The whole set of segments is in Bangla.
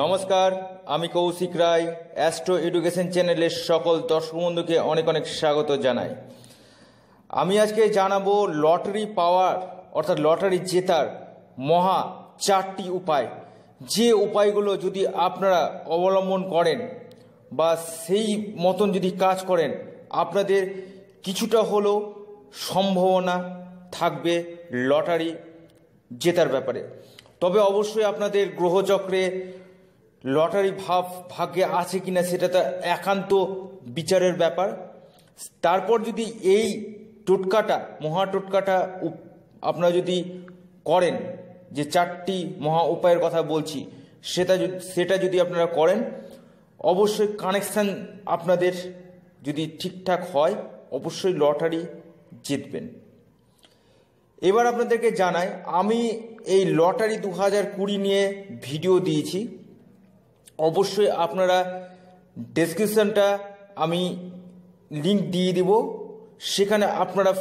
নমস্কার আমি কৌশিক রায় অ্যাস্ট্রো এডুকেশন চ্যানেলের সকল দর্শক বন্ধুকে অনেক অনেক স্বাগত জানাই আমি আজকে জানাবো লটারি পাওয়ার অর্থাৎ লটারি জেতার মহা চারটি উপায় যে উপায়গুলো যদি আপনারা অবলম্বন করেন বা সেই মতন যদি কাজ করেন আপনাদের কিছুটা হলেও সম্ভাবনা থাকবে লটারি জেতার ব্যাপারে তবে অবশ্যই আপনাদের গ্রহচক্রে লটারি ভাব ভাগ্যে আছে কিনা সেটা তো একান্ত বিচারের ব্যাপার তারপর যদি এই টোটকাটা মহা টোটকাটা আপনারা যদি করেন যে চারটি মহা উপায়ের কথা বলছি সেটা সেটা যদি আপনারা করেন অবশ্যই কানেকশান আপনাদের যদি ঠিকঠাক হয় অবশ্যই লটারি জিতবেন এবার আপনাদেরকে জানাই আমি এই লটারি দু হাজার কুড়ি নিয়ে ভিডিও দিয়েছি অবশ্যই আপনারা ডেসক্রিপশানটা আমি লিঙ্ক দিয়ে দিব সেখানে আপনারা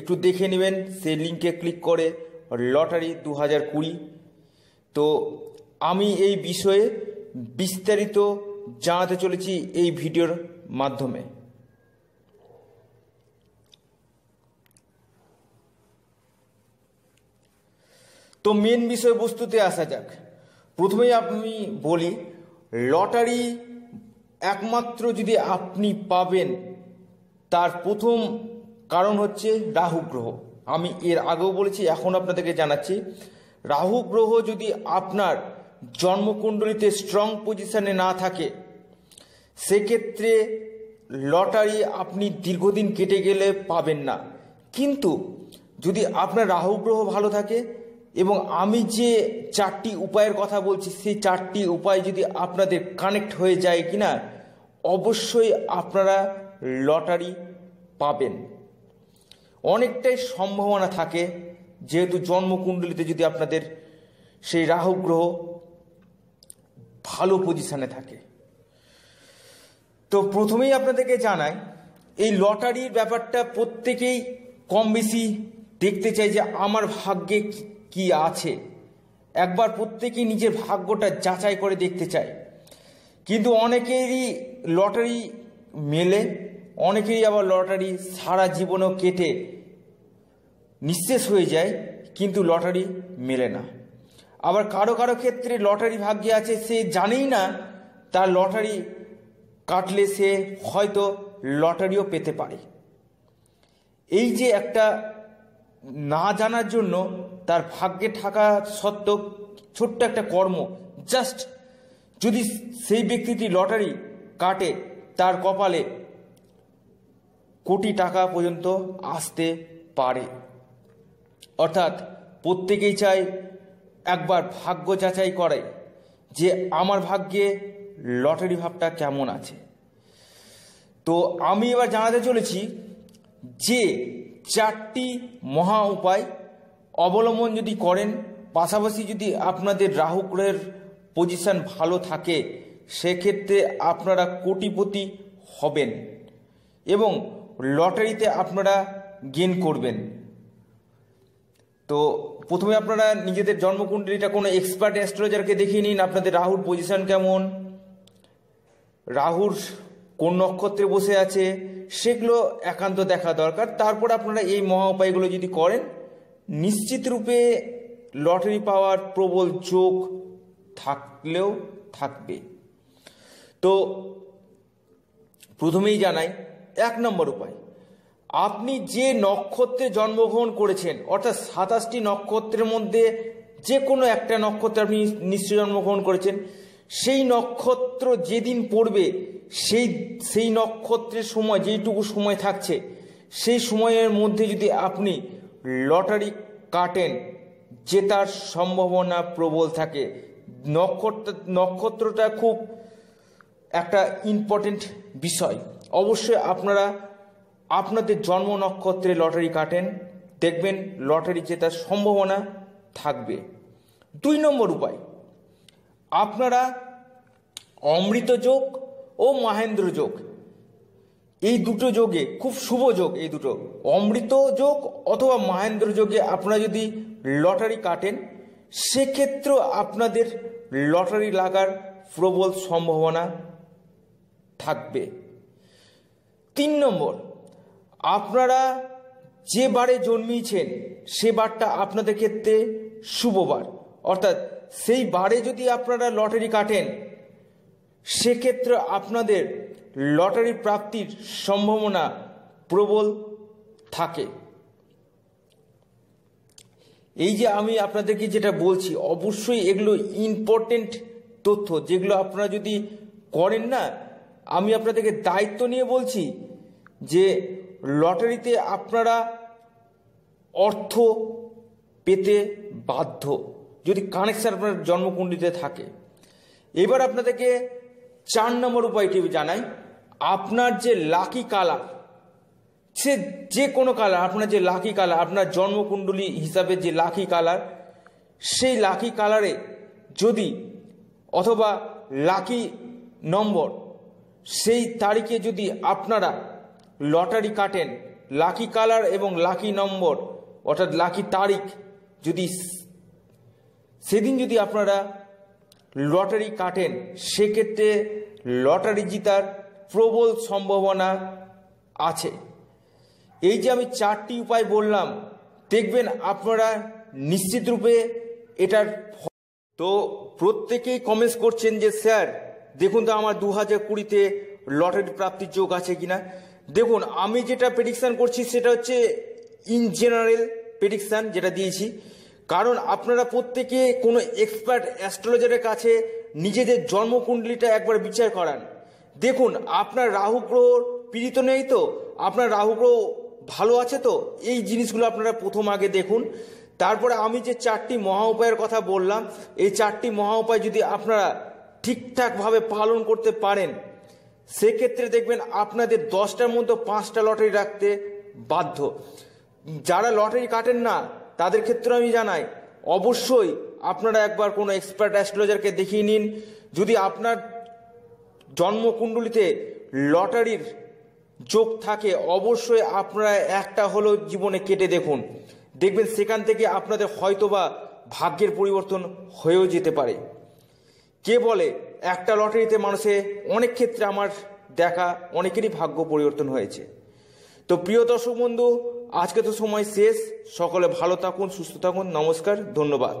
একটু দেখে নেবেন সেই লিঙ্কে ক্লিক করে লটারি দু হাজার কুড়ি তো আমি এই বিষয়ে বিস্তারিত জানাতে চলেছি এই ভিডিওর মাধ্যমে তো মেন বিষয়বস্তুতে আসা যাক প্রথমেই আমি বলি লটারি একমাত্র যদি আপনি পাবেন তার প্রথম কারণ হচ্ছে রাহু গ্রহ আমি এর আগেও বলেছি এখন আপনাদেরকে জানাচ্ছি রাহু গ্রহ যদি আপনার জন্মকুণ্ডলিতে স্ট্রং পজিশনে না থাকে সেক্ষেত্রে লটারি আপনি দীর্ঘদিন কেটে গেলে পাবেন না কিন্তু যদি আপনার রাহু গ্রহ ভালো থাকে এবং আমি যে চারটি উপায়ের কথা বলছি সেই চারটি উপায় যদি আপনাদের কানেক্ট হয়ে যায় কি না অবশ্যই আপনারা লটারি পাবেন অনেকটাই সম্ভাবনা থাকে যেহেতু জন্মকুণ্ডলিতে যদি আপনাদের সেই রাহু গ্রহ ভালো পজিশানে থাকে তো প্রথমেই আপনাদেরকে জানাই এই লটারির ব্যাপারটা প্রত্যেকেই কম বেশি দেখতে চাই যে আমার ভাগ্যে কি আছে একবার প্রত্যেকেই নিজের ভাগ্যটা যাচাই করে দেখতে চায় কিন্তু অনেকেরই লটারি মেলে অনেকেরই আবার লটারি সারা জীবনও কেটে নিঃশেষ হয়ে যায় কিন্তু লটারি মেলে না আবার কারো কারো ক্ষেত্রে লটারি ভাগ্যে আছে সে জানেই না তার লটারি কাটলে সে হয়তো লটারিও পেতে পারে এই যে একটা না জানার জন্য তার ভাগ্যে থাকা সত্ত্বেও ছোট্ট একটা কর্ম জাস্ট যদি সেই ব্যক্তিটি লটারি কাটে তার কপালে কোটি টাকা পর্যন্ত আসতে পারে অর্থাৎ প্রত্যেকেই চায় একবার ভাগ্য যাচাই করে যে আমার ভাগ্যে লটারি ভাবটা কেমন আছে তো আমি এবার জানাতে চলেছি যে চারটি মহা উপায় অবলম্বন যদি করেন পাশাপাশি যদি আপনাদের রাহুগ্রহের পজিশন ভালো থাকে সেক্ষেত্রে আপনারা কোটিপতি হবেন এবং লটারিতে আপনারা গেন করবেন তো প্রথমে আপনারা নিজেদের জন্মকুণ্ডলীটা কোনো এক্সপার্ট অ্যাস্ট্রোলজারকে দেখিয়ে নিন আপনাদের রাহুর পজিশন কেমন রাহুর কোন নক্ষত্রে বসে আছে সেগুলো একান্ত দেখা দরকার তারপর আপনারা এই মহা উপায়গুলো যদি করেন নিশ্চিতরূপে লটারি পাওয়ার প্রবল চোখ থাকলেও থাকবে তো প্রথমেই জানাই এক নম্বর উপায় আপনি যে নক্ষত্রে জন্মগ্রহণ করেছেন অর্থাৎ সাতাশটি নক্ষত্রের মধ্যে যে কোনো একটা নক্ষত্রে আপনি নিশ্চয় জন্মগ্রহণ করেছেন সেই নক্ষত্র যেদিন পড়বে সেই সেই নক্ষত্রের সময় যেইটুকু সময় থাকছে সেই সময়ের মধ্যে যদি আপনি লটারি কাটেন জেতার সম্ভাবনা প্রবল থাকে নক্ষত্র নক্ষত্রটা খুব একটা ইম্পর্টেন্ট বিষয় অবশ্যই আপনারা আপনাদের জন্ম নক্ষত্রে লটারি কাটেন দেখবেন লটারি জেতার সম্ভাবনা থাকবে দুই নম্বর উপায় আপনারা অমৃত যোগ ও মহেন্দ্র যোগ এই দুটো যোগে খুব শুভ যোগ এই দুটো অমৃত যোগ অথবা মহেন্দ্র যোগে আপনারা যদি লটারি কাটেন সেক্ষেত্রে আপনাদের লটারি লাগার প্রবল সম্ভাবনা থাকবে তিন নম্বর আপনারা যে বারে জন্মিয়েছেন সে বারটা আপনাদের ক্ষেত্রে শুভবার অর্থাৎ সেই বারে যদি আপনারা লটারি কাটেন সেক্ষেত্রে আপনাদের লটারি প্রাপ্তির সম্ভাবনা প্রবল থাকে এই যে আমি আপনাদেরকে যেটা বলছি অবশ্যই এগুলো ইম্পর্টেন্ট তথ্য যেগুলো আপনারা যদি করেন না আমি আপনাদেরকে দায়িত্ব নিয়ে বলছি যে লটারিতে আপনারা অর্থ পেতে বাধ্য যদি কানেকশান আপনার জন্মকুণ্ডিতে থাকে এবার আপনাদেরকে চার নম্বর উপায়টি জানাই আপনার যে লাকি কালার সে যে কোনো কালার আপনার যে লাকি কালার আপনার জন্মকুণ্ডলী হিসাবে যে লাকি কালার সেই লাকি কালারে যদি অথবা লাকি নম্বর সেই তারিখে যদি আপনারা লটারি কাটেন লাকি কালার এবং লাকি নম্বর অর্থাৎ লাকি তারিখ যদি সেদিন যদি আপনারা লটারি কাটেন সেক্ষেত্রে লটারি জিতার প্রবল সম্ভাবনা আছে এই যে আমি চারটি উপায় বললাম দেখবেন আপনারা নিশ্চিতরূপে এটার তো প্রত্যেকেই কমেন্টস করছেন যে স্যার দেখুন তো আমার দু হাজার কুড়িতে লটারি প্রাপ্তির যোগ আছে কি না দেখুন আমি যেটা প্রেডিকশান করছি সেটা হচ্ছে ইন জেনারেল প্রেডিকশান যেটা দিয়েছি কারণ আপনারা প্রত্যেকে কোনো এক্সপার্ট অ্যাস্ট্রোলজারের কাছে নিজেদের জন্মকুণ্ডলিটা একবার বিচার করান দেখুন আপনার রাহু গ্রহ পীড়িত নেই তো আপনার রাহু গ্রহ ভালো আছে তো এই জিনিসগুলো আপনারা প্রথম আগে দেখুন তারপরে আমি যে চারটি মহা উপায়ের কথা বললাম এই চারটি মহা উপায় যদি আপনারা ঠিকঠাকভাবে পালন করতে পারেন সেক্ষেত্রে দেখবেন আপনাদের দশটার মধ্যে পাঁচটা লটারি রাখতে বাধ্য যারা লটারি কাটেন না তাদের ক্ষেত্রে আমি জানাই অবশ্যই আপনারা একবার কোনো এক্সপার্ট অ্যাস্ট্রোলজারকে দেখিয়ে নিন যদি আপনার জন্মকুণ্ডলিতে লটারির যোগ থাকে অবশ্যই আপনারা একটা হলেও জীবনে কেটে দেখুন দেখবেন সেখান থেকে আপনাদের হয়তোবা ভাগ্যের পরিবর্তন হয়েও যেতে পারে কে বলে একটা লটারিতে মানুষে অনেক ক্ষেত্রে আমার দেখা অনেকেরই ভাগ্য পরিবর্তন হয়েছে তো প্রিয় দর্শক বন্ধু আজকে তো সময় শেষ সকলে ভালো থাকুন সুস্থ থাকুন নমস্কার ধন্যবাদ